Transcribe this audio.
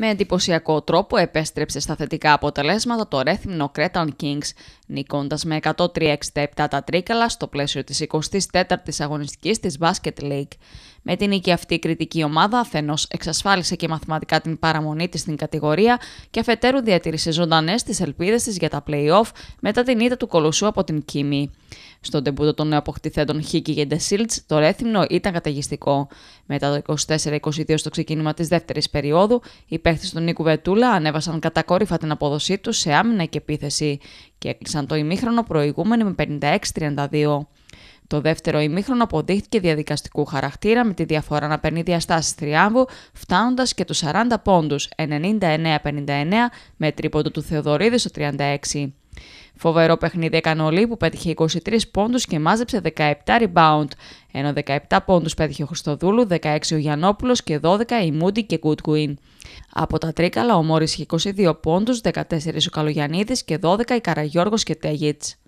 Με εντυπωσιακό τρόπο επέστρεψε στα θετικά αποτελέσματα το ρέθιμνο Cretan Kings, νικώντας με 103-67 τα τρίκαλα στο πλαίσιο της 24ης αγωνιστικής της Basket League. Με την νίκη αυτή η κριτική ομάδα αφενός εξασφάλισε και μαθηματικά την παραμονή της στην κατηγορία και αφετέρου διατήρησε ζωντανές τις ελπίδες της για τα play-off μετά την ήττα του Κολοσσού από την Κίμη στον τεμπούτο των αποκτηθέντων Χίκη και Ντεσίλτ, το ρέθυμνο ήταν καταγιστικό. Μετά το 24-22 στο ξεκίνημα της δεύτερης περίοδου, οι παίχτες του Νίκου Βετούλα ανέβασαν κατακόρυφα την απόδοσή τους σε άμυνα και επίθεση και έκλεισαν το ημίχρονο προηγούμενο με 56-32. Το δεύτερο ημίχρονο αποδείχθηκε διαδικαστικού χαρακτήρα με τη διαφορά να παίρνει διαστάσεις τριάμβου, φτάνοντας και τους 40 πόντου 99-59 με τρίποντο του Θεοδωρίδη στο 36. Φοβερό παιχνίδι έκανε που πέτυχε 23 πόντους και μάζεψε 17 rebound, ενώ 17 πόντους πέτυχε ο Χριστοδούλου, 16 ο Γιαννόπουλος και 12 η Μούντι και Goodwin. Από τα τρίκαλα ο Μόρις είχε 22 πόντους, 14 ο Καλογιαννίδης και 12 η Καραγιώργος και Τέγιτς.